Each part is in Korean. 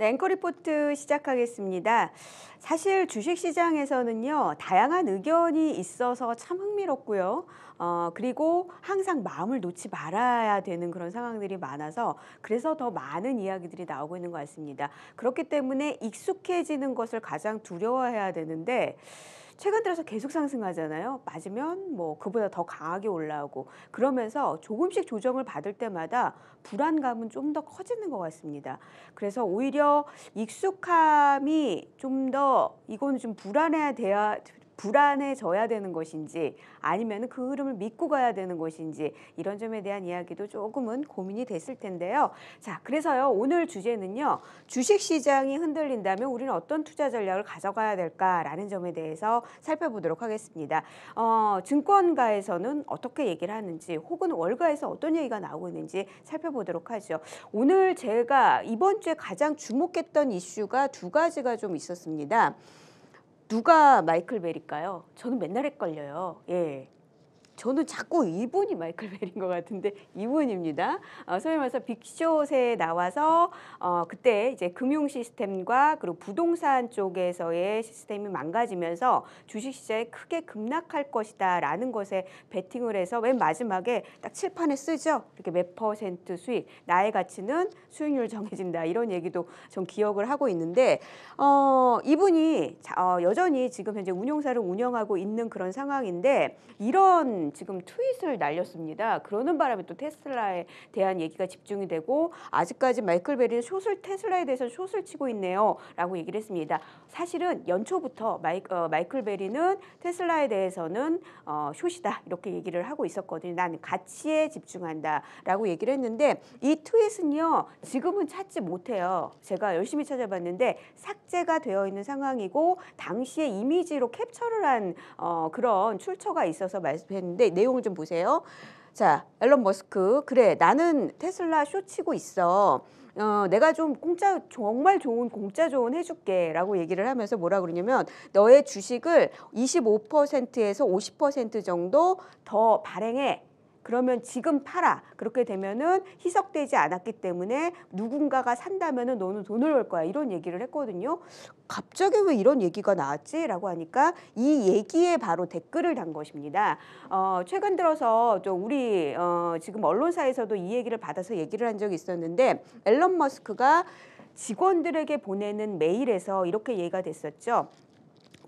네, 앵커 리포트 시작하겠습니다. 사실 주식시장에서는요, 다양한 의견이 있어서 참 흥미롭고요. 어, 그리고 항상 마음을 놓지 말아야 되는 그런 상황들이 많아서 그래서 더 많은 이야기들이 나오고 있는 것 같습니다. 그렇기 때문에 익숙해지는 것을 가장 두려워해야 되는데 최근 들어서 계속 상승하잖아요. 맞으면 뭐 그보다 더 강하게 올라오고 그러면서 조금씩 조정을 받을 때마다 불안감은 좀 더 커지는 것 같습니다. 그래서 오히려 익숙함이 좀 더 이거는 좀 불안해야 돼야 불안해져야 되는 것인지 아니면 그 흐름을 믿고 가야 되는 것인지 이런 점에 대한 이야기도 조금은 고민이 됐을 텐데요. 자, 그래서요. 오늘 주제는요. 주식 시장이 흔들린다면 우리는 어떤 투자 전략을 가져가야 될까라는 점에 대해서 살펴보도록 하겠습니다. 어, 증권가에서는 어떻게 얘기를 하는지 혹은 월가에서 어떤 얘기가 나오고 있는지 살펴보도록 하죠. 오늘 제가 이번 주에 가장 주목했던 이슈가 두 가지가 좀 있었습니다. 누가 마이클 베리일까요 저는 맨날 헷갈려요. 예. 저는 자꾸 이분이 마이클 베리인것 같은데 이분입니다. 어, 소위 말해서 빅숏에 나와서 어, 그때 이제 금융 시스템과 그리고 부동산 쪽에서의 시스템이 망가지면서 주식시장에 크게 급락할 것이다 라는 것에 베팅을 해서 맨 마지막에 딱 칠판에 쓰죠. 이렇게 몇 퍼센트 수익, 나의 가치는 수익률 정해진다 이런 얘기도 전 기억을 하고 있는데 어, 이분이 자, 어, 여전히 지금 현재 운용사를 운영하고 있는 그런 상황인데 이런 지금 트윗을 날렸습니다. 그러는 바람에 또 테슬라에 대한 얘기가 집중이 되고 아직까지 마이클 베리는 숏을 테슬라에 대해서 숏을 치고 있네요. 라고 얘기를 했습니다. 사실은 연초부터 마이, 어, 마이클 베리는 테슬라에 대해서는 어, 숏이다 이렇게 얘기를 하고 있었거든요. 난 가치에 집중한다 라고 얘기를 했는데 이 트윗은요 지금은 찾지 못해요. 제가 열심히 찾아봤는데 삭제가 되어 있는 상황이고 당시에 이미지로 캡처를 한 어, 그런 출처가 있어서 말씀했는데 있는데 내용을 좀 보세요. 자, 앨런 머스크. 그래, 나는 테슬라 쇼치고 있어. 어, 내가 좀 공짜, 정말 좋은 공짜 좋은 해줄게. 라고 얘기를 하면서 뭐라 그러냐면, 너의 주식을 25%에서 50% 정도 더 발행해. 그러면 지금 팔아. 그렇게 되면은 희석되지 않았기 때문에 누군가가 산다면은 너는 돈을 벌 거야. 이런 얘기를 했거든요. 갑자기 왜 이런 얘기가 나왔지? 라고 하니까 이 얘기에 바로 댓글을 단 것입니다. 어, 최근 들어서 저 우리 어, 지금 언론사에서도 이 얘기를 받아서 얘기를 한 적이 있었는데 앨런 머스크가 직원들에게 보내는 메일에서 이렇게 얘기가 됐었죠.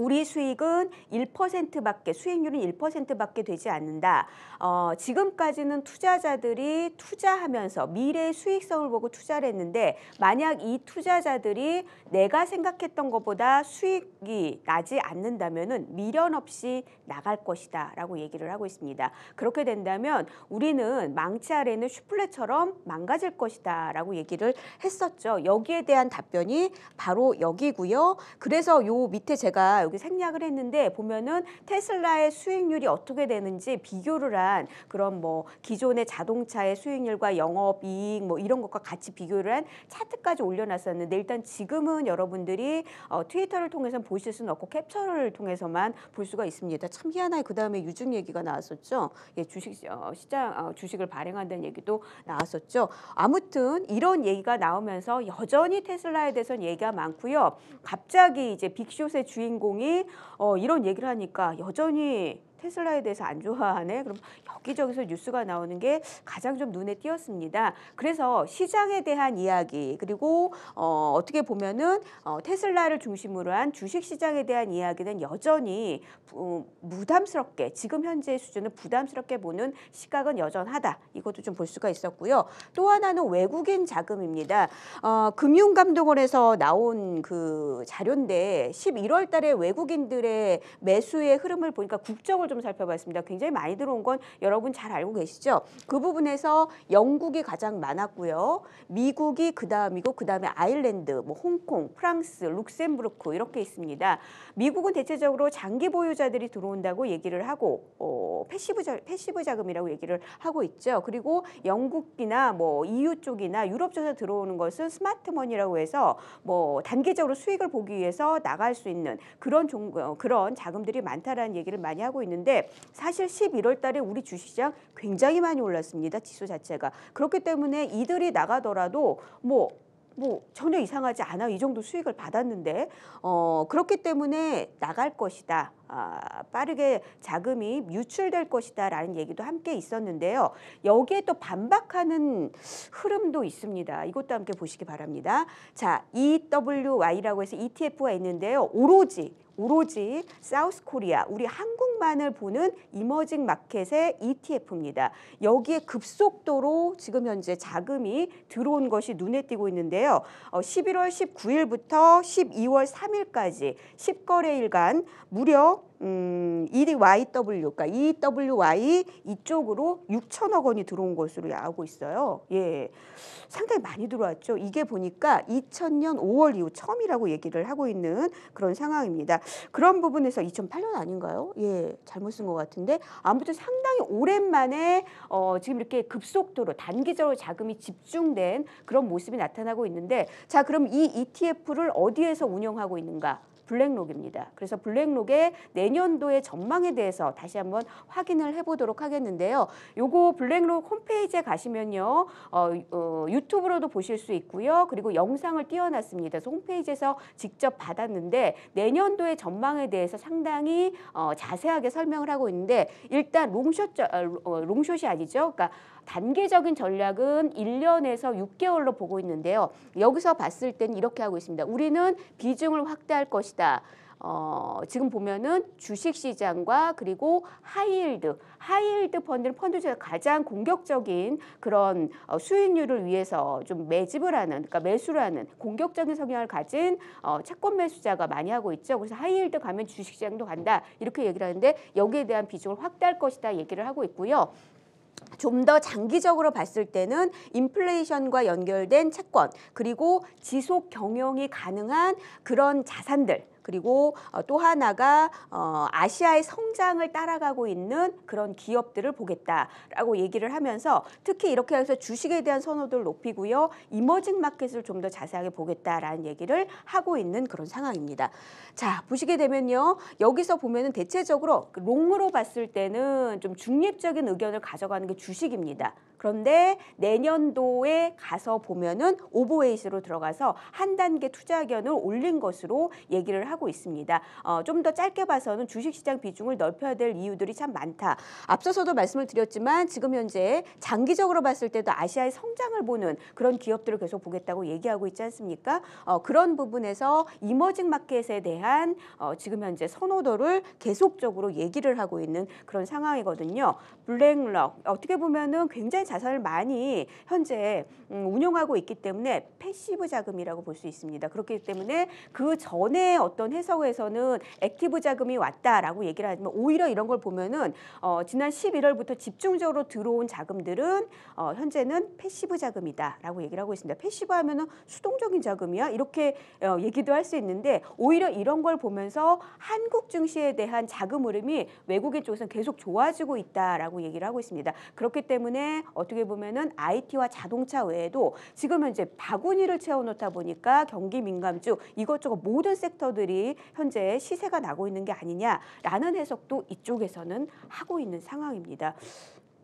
우리 수익은 1%밖에 수익률은 1%밖에 되지 않는다. 어, 지금까지는 투자자들이 투자하면서 미래의 수익성을 보고 투자를 했는데 만약 이 투자자들이 내가 생각했던 것보다 수익이 나지 않는다면은 미련 없이 나갈 것이다라고 얘기를 하고 있습니다. 그렇게 된다면 우리는 망치 아래는 슈플레처럼 망가질 것이다라고 얘기를 했었죠. 여기에 대한 답변이 바로 여기고요. 그래서 요 밑에 제가 여기 생략을 했는데 보면은 테슬라의 수익률이 어떻게 되는지 비교를 한 그런 뭐 기존의 자동차의 수익률과 영업이익 뭐 이런 것과 같이 비교를 한 차트까지 올려놨었는데 일단 지금은 여러분들이 어, 트위터를 통해서 보실 수는 없고 캡처를 통해서만 볼 수가 있습니다. 참 희한하게 그 다음에 유증 얘기가 나왔었죠. 예, 주식 어, 시장 어, 주식을 발행한다는 얘기도 나왔었죠. 아무튼 이런 얘기가 나오면서 여전히 테슬라에 대해서는 얘기가 많고요. 갑자기 이제 빅숏의 주인공 주인공이 어, 이런 얘기를 하니까 여전히 테슬라에 대해서 안 좋아하네. 그럼 여기저기서 뉴스가 나오는 게 가장 좀 눈에 띄었습니다. 그래서 시장에 대한 이야기 그리고 어, 어떻게 보면은 어, 테슬라를 중심으로 한 주식 시장에 대한 이야기는 여전히 어, 부담스럽게 지금 현재의 수준을 부담스럽게 보는 시각은 여전하다. 이것도 좀 볼 수가 있었고요. 또 하나는 외국인 자금입니다. 어, 금융감독원에서 나온 그 자료인데 11월 달에 외국인들의 매수의 흐름을 보니까 국적을 좀 살펴봤습니다. 굉장히 많이 들어온 건 여러분 잘 알고 계시죠? 그 부분에서 영국이 가장 많았고요. 미국이 그다음이고 그다음에 아일랜드, 뭐 홍콩, 프랑스, 룩셈부르크 이렇게 있습니다. 미국은 대체적으로 장기 보유자들이 들어온다고 얘기를 하고 어, 패시브 자, 패시브 자금이라고 얘기를 하고 있죠. 그리고 영국이나 뭐 EU 쪽이나 유럽 쪽에서 들어오는 것은 스마트머니라고 해서 뭐 단기적으로 수익을 보기 위해서 나갈 수 있는 그런 종, 어, 그런 자금들이 많다라는 얘기를 많이 하고 있는데 올는데 사실 11월 달에 우리 주시장 굉장히 많이 올랐습니다. 지수 자체가. 그렇기 때문에 이들이 나가더라도 뭐뭐 뭐 전혀 이상하지 않아 이 정도 수익을 받았는데 어 그렇기 때문에 나갈 것이다 아, 빠르게 자금이 유출될 것이다라는 얘기도 함께 있었는데요. 여기에 또 반박하는 흐름도 있습니다. 이것도 함께 보시기 바랍니다. 자, EWY라고 해서 ETF가 있는데요. 오로지 오로지 사우스 코리아 우리 한국만을 보는 이머징 마켓의 ETF입니다. 여기에 급속도로 지금 현재 자금이 들어온 것이 눈에 띄고 있는데요. 11월 어, 19일부터 12월 3일까지 10거래일간 무려 음, EWYW가 EWY 그러니까 이쪽으로 6천억 원이 들어온 것으로 알고 있어요. 예, 상당히 많이 들어왔죠. 이게 보니까 2000년 5월 이후 처음이라고 얘기를 하고 있는 그런 상황입니다. 그런 부분에서 2008년 아닌가요? 예, 잘못 쓴 것 같은데 아무튼 상당히 오랜만에 어, 지금 이렇게 급속도로 단기적으로 자금이 집중된 그런 모습이 나타나고 있는데 자 그럼 이 ETF를 어디에서 운영하고 있는가? 블랙록입니다. 그래서 블랙록의 내년도의 전망에 대해서 다시 한번 확인을 해보도록 하겠는데요. 요거 블랙록 홈페이지에 가시면요. 어, 어, 유튜브로도 보실 수 있고요. 그리고 영상을 띄워놨습니다. 그래서 홈페이지에서 직접 받았는데 내년도의 전망에 대해서 상당히 어, 자세하게 설명을 하고 있는데 일단 롱숏, 어, 어 롱숏이 아니죠. 그러니까 단계적인 전략은 1년에서 6개월로 보고 있는데요. 여기서 봤을 땐 이렇게 하고 있습니다. 우리는 비중을 확대할 것이다. 있다. 어, 지금 보면은 주식 시장과 그리고 하이힐드, 하이힐드 펀드는 펀드 중에 가장 공격적인 그런 어, 수익률을 위해서 좀 매집을 하는, 그러니까 매수를 하는 공격적인 성향을 가진 어, 채권 매수자가 많이 하고 있죠. 그래서 하이힐드 가면 주식 시장도 간다. 이렇게 얘기를 하는데 여기에 대한 비중을 확대할 것이다 얘기를 하고 있고요. 좀더 장기적으로 봤을 때는 인플레이션과 연결된 채권 그리고 지속 경영이 가능한 그런 자산들 그리고 어, 또 하나가 어, 아시아의 성장을 따라가고 있는 그런 기업들을 보겠다라고 얘기를 하면서 특히 이렇게 해서 주식에 대한 선호도를 높이고요. 이머징 마켓을 좀 더 자세하게 보겠다라는 얘기를 하고 있는 그런 상황입니다. 자, 보시게 되면요. 여기서 보면은 대체적으로 롱으로 봤을 때는 좀 중립적인 의견을 가져가는 게 주식입니다. 그런데 내년도에 가서 보면은 오버웨이스로 들어가서 한 단계 투자 견을 올린 것으로 얘기를 하고 있습니다. 어, 좀 더 짧게 봐서는 주식시장 비중을 넓혀야 될 이유들이 참 많다. 앞서서도 말씀을 드렸지만 지금 현재 장기적으로 봤을 때도 아시아의 성장을 보는 그런 기업들을 계속 보겠다고 얘기하고 있지 않습니까? 어, 그런 부분에서 이머징 마켓에 대한 어, 지금 현재 선호도를 계속적으로 얘기를 하고 있는 그런 상황이거든요. 블랙럭 어떻게 보면은 굉장히 자산을 많이 현재 음, 운영하고 있기 때문에 패시브 자금이라고 볼 수 있습니다. 그렇기 때문에 그 전에 어떤 해석에서는 액티브 자금이 왔다라고 얘기를 하지만 오히려 이런 걸 보면은 어, 지난 11월부터 집중적으로 들어온 자금들은 어, 현재는 패시브 자금이다라고 얘기를 하고 있습니다. 패시브 하면은 수동적인 자금이야 이렇게 어, 얘기도 할 수 있는데 오히려 이런 걸 보면서 한국 증시에 대한 자금 흐름이 외국인 쪽에서는 계속 좋아지고 있다라고 얘기를 하고 있습니다. 그렇기 때문에 어떻게 보면은 IT와 자동차 외에도 지금 현재 바구니를 채워놓다 보니까 경기 민감주 이것저것 모든 섹터들이 현재 시세가 나고 있는 게 아니냐라는 해석도 이쪽에서는 하고 있는 상황입니다.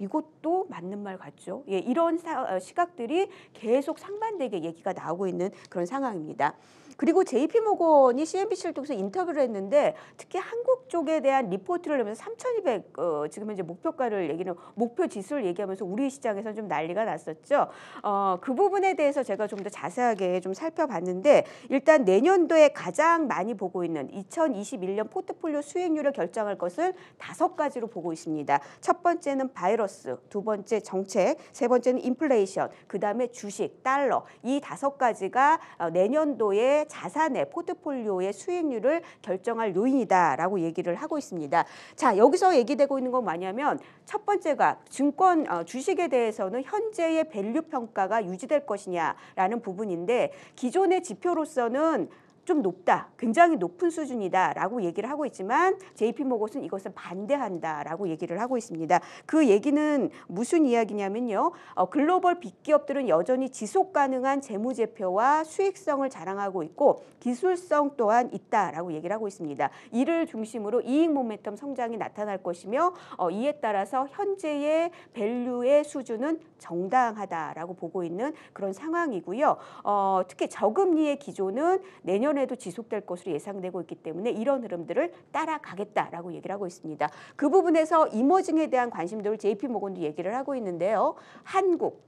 이것도 맞는 말 같죠. 예, 이런 사, 어, 시각들이 계속 상반되게 얘기가 나오고 있는 그런 상황입니다. 그리고 JP 모건이 CNBC를 통해서 인터뷰를 했는데 특히 한국 쪽에 대한 리포트를 내면서 3,200 어, 지금 현재 목표가를 얘기는 목표 지수를 얘기하면서 우리 시장에서 좀 난리가 났었죠. 어, 그 부분에 대해서 제가 좀 더 자세하게 좀 살펴봤는데 일단 내년도에 가장 많이 보고 있는 2021년 포트폴리오 수익률을 결정할 것을 다섯 가지로 보고 있습니다. 첫 번째는 바이러스, 두 번째 정책, 세 번째는 인플레이션, 그 다음에 주식, 달러 이 다섯 가지가 어, 내년도에 자산의 포트폴리오의 수익률을 결정할 요인이다라고 얘기를 하고 있습니다. 자 여기서 얘기되고 있는 건 뭐냐면 첫 번째가 증권 어, 주식에 대해서는 현재의 밸류 평가가 유지될 것이냐라는 부분인데 기존의 지표로서는 좀 높다, 굉장히 높은 수준이다라고 얘기를 하고 있지만 JP 모건은 이것을 반대한다라고 얘기를 하고 있습니다. 그 얘기는 무슨 이야기냐면요. 어, 글로벌 빅기업들은 여전히 지속 가능한 재무제표와 수익성을 자랑하고 있고 기술성 또한 있다라고 얘기를 하고 있습니다. 이를 중심으로 이익 모멘텀 성장이 나타날 것이며 어, 이에 따라서 현재의 밸류의 수준은 정당하다라고 보고 있는 그런 상황이고요. 어, 특히 저금리의 기조는 내년 내년에도 지속될 것으로 예상되고 있기 때문에 이런 흐름들을 따라가겠다라고 얘기를 하고 있습니다. 그 부분에서 이머징에 대한 관심도를 JP 모건도 얘기를 하고 있는데요. 한국,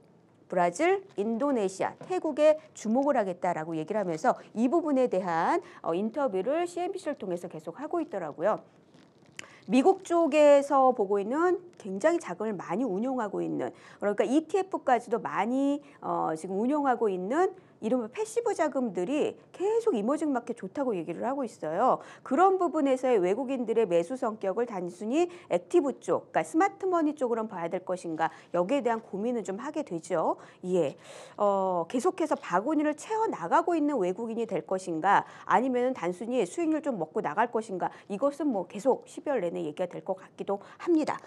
브라질, 인도네시아, 태국에 주목을 하겠다라고 얘기를 하면서 이 부분에 대한 어, 인터뷰를 CNBC를 통해서 계속 하고 있더라고요. 미국 쪽에서 보고 있는 굉장히 자금을 많이 운용하고 있는 그러니까 ETF까지도 많이 어, 지금 운용하고 있는 이른바 패시브 자금들이 계속 이머징 마켓 좋다고 얘기를 하고 있어요. 그런 부분에서의 외국인들의 매수 성격을 단순히 액티브 쪽, 그러니까 스마트머니 쪽으로 봐야 될 것인가 여기에 대한 고민을 좀 하게 되죠. 예, 어, 계속해서 바구니를 채워 나가고 있는 외국인이 될 것인가 아니면 단순히 수익률 좀 먹고 나갈 것인가 이것은 뭐 계속 12월 내내 얘기가 될 것 같기도 합니다.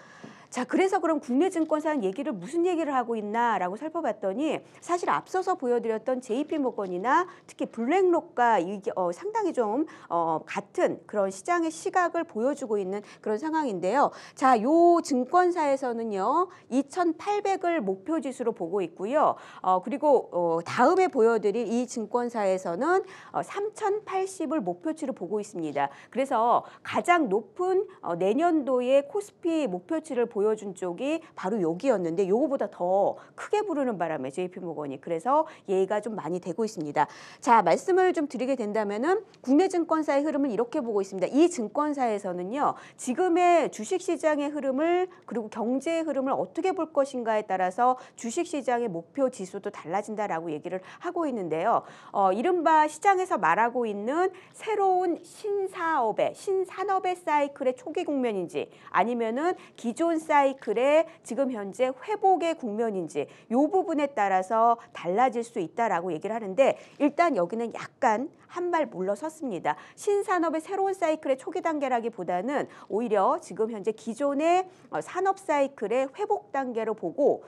자, 그래서 그럼 국내 증권사는 얘기를 무슨 얘기를 하고 있나라고 살펴봤더니 사실 앞서서 보여드렸던 JP 모건이나 특히 블랙록과 이게 어, 상당히 좀 어, 같은 그런 시장의 시각을 보여주고 있는 그런 상황인데요. 자, 요 증권사에서는요. 2,800을 목표 지수로 보고 있고요. 어, 그리고 어, 다음에 보여드릴 이 증권사에서는 어, 3,080을 목표치로 보고 있습니다. 그래서 가장 높은 어, 내년도의 코스피 목표치를 보여준 쪽이 바로 여기였는데 요거보다 더 크게 부르는 바람에 JP 모건이 그래서 예의가 좀 많이 되고 있습니다. 자, 말씀을 좀 드리게 된다면은 국내 증권사의 흐름을 이렇게 보고 있습니다. 이 증권사에서는요. 지금의 주식 시장의 흐름을 그리고 경제의 흐름을 어떻게 볼 것인가에 따라서 주식 시장의 목표 지수도 달라진다라고 얘기를 하고 있는데요. 어, 이른바 시장에서 말하고 있는 새로운 신사업의 신산업의 사이클의 초기 국면인지 아니면은 기존 사이클의 지금 현재 회복의 국면인지 이 부분에 따라서 달라질 수 있다라고 얘기를 하는데 일단 여기는 약간 한 발 물러섰습니다. 신산업의 새로운 사이클의 초기 단계라기보다는 오히려 지금 현재 기존의 어, 산업 사이클의 회복 단계로 보고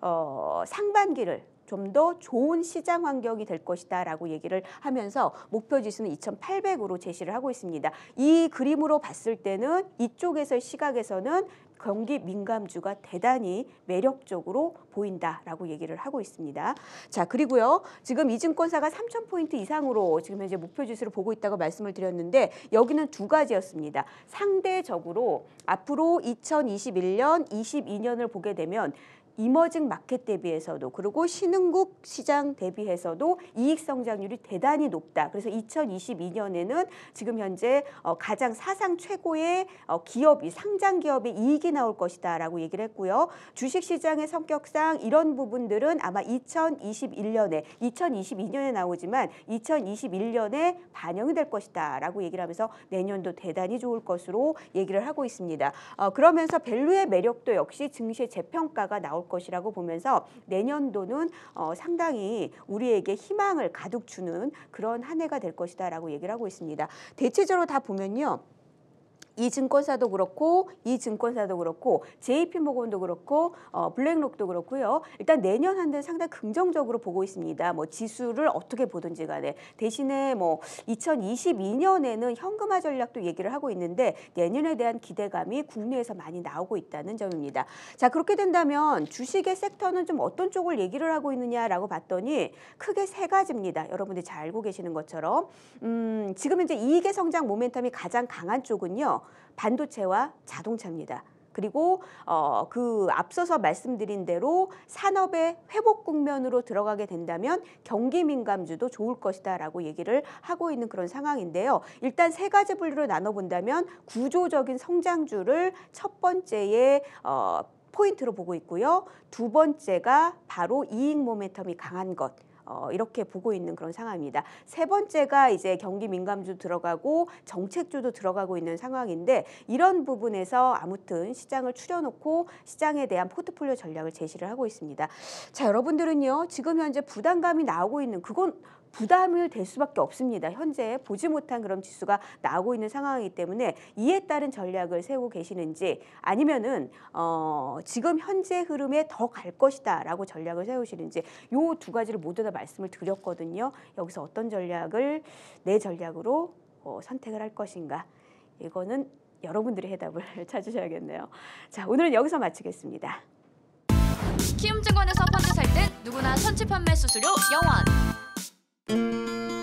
어, 상반기를 좀 더 좋은 시장 환경이 될 것이다 라고 얘기를 하면서 목표 지수는 2,800으로 제시를 하고 있습니다. 이 그림으로 봤을 때는 이쪽에서 시각에서는 경기 민감주가 대단히 매력적으로 보인다라고 얘기를 하고 있습니다. 자, 그리고요. 지금 이 증권사가 3천포인트 이상으로 지금 현재 목표 지수를 보고 있다고 말씀을 드렸는데 여기는 두 가지였습니다. 상대적으로 앞으로 2021년, 22년을 보게 되면 이머징 마켓 대비해서도 그리고 신흥국 시장 대비해서도 이익 성장률이 대단히 높다. 그래서 2022년에는 지금 현재 어, 가장 사상 최고의 어, 기업이 상장 기업의 이익이 나올 것이다라고 얘기를 했고요. 주식 시장의 성격상 이런 부분들은 아마 2021년에 2022년에 나오지만 2021년에 반영이 될 것이다라고 얘기를 하면서 내년도 대단히 좋을 것으로 얘기를 하고 있습니다. 어, 그러면서 밸류의 매력도 역시 증시의 재평가가 나올 것이라고 보면서 내년도는 어, 상당히 우리에게 희망을 가득 주는 그런 한 해가 될 것이다라고 얘기를 하고 있습니다. 대체적으로 다 보면요. 이 증권사도 그렇고 이 증권사도 그렇고 JP모건도 그렇고 어, 블랙록도 그렇고요. 일단 내년 한해 상당히 긍정적으로 보고 있습니다. 뭐 지수를 어떻게 보든지 간에 대신에 뭐 2022년에는 현금화 전략도 얘기를 하고 있는데 내년에 대한 기대감이 국내에서 많이 나오고 있다는 점입니다. 자 그렇게 된다면 주식의 섹터는 좀 어떤 쪽을 얘기를 하고 있느냐라고 봤더니 크게 세 가지입니다. 여러분들이 잘 알고 계시는 것처럼 음, 지금 이제 이익의 성장 모멘텀이 가장 강한 쪽은요. 반도체와 자동차입니다. 그리고 어, 그 앞서서 말씀드린 대로 산업의 회복 국면으로 들어가게 된다면 경기 민감주도 좋을 것이다라고 얘기를 하고 있는 그런 상황인데요. 일단 세 가지 분류로 나눠본다면 구조적인 성장주를 첫 번째에 어, 포인트로 보고 있고요. 두 번째가 바로 이익 모멘텀이 강한 것. 어, 이렇게 보고 있는 그런 상황입니다. 세 번째가 이제 경기 민감주 들어가고 정책주도 들어가고 있는 상황인데 이런 부분에서 아무튼 시장을 추려놓고 시장에 대한 포트폴리오 전략을 제시를 하고 있습니다. 자 여러분들은요 지금 현재 부담감이 나오고 있는 그건 부담을 될 수밖에 없습니다. 현재 보지 못한 그런 지수가 나오고 있는 상황이기 때문에 이에 따른 전략을 세우고 계시는지 아니면은 어, 지금 현재 흐름에 더 갈 것이다라고 전략을 세우시는지 요 두 가지를 모두 다 말씀을 드렸거든요. 여기서 어떤 전략을 내 전략으로 어, 선택을 할 것인가. 이거는 여러분들의 해답을 찾으셔야겠네요. 자, 오늘은 여기서 마치겠습니다. 키움증권에서 펀드 살땐 누구나 선취 판매 수수료 영원.